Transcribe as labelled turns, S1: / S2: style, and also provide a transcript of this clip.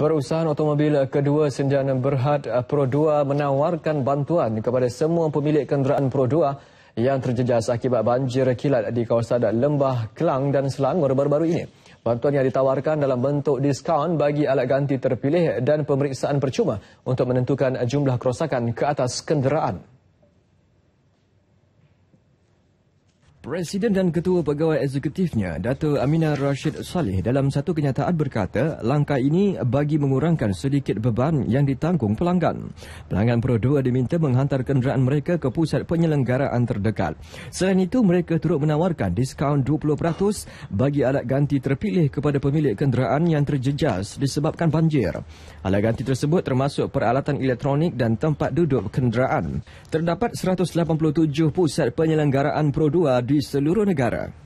S1: Perusahaan Otomobil kedua Senjana Berhad eh, Pro 2 menawarkan bantuan kepada semua pemilik kenderaan Pro 2 yang terjejas akibat banjir kilat di kawasan Lembah Kelang dan Selangor baru-baru ini. Bantuan yang ditawarkan dalam bentuk diskaun bagi alat ganti terpilih dan pemeriksaan percuma untuk menentukan jumlah kerosakan ke atas kenderaan. Presiden dan Ketua Pegawai Eksekutifnya, Dato Amina Rashid Saleh dalam satu kenyataan berkata, langkah ini bagi mengurangkan sedikit beban yang ditanggung pelanggan. Pelanggan Pro 2 diminta menghantar kenderaan mereka ke pusat penyelenggaraan terdekat. Selain itu, mereka turut menawarkan diskaun 20% bagi alat ganti terpilih kepada pemilik kenderaan yang terjejas disebabkan banjir. Alat ganti tersebut termasuk peralatan elektronik dan tempat duduk kenderaan. Terdapat 187 pusat penyelenggaraan Pro 2 di seluruh negara.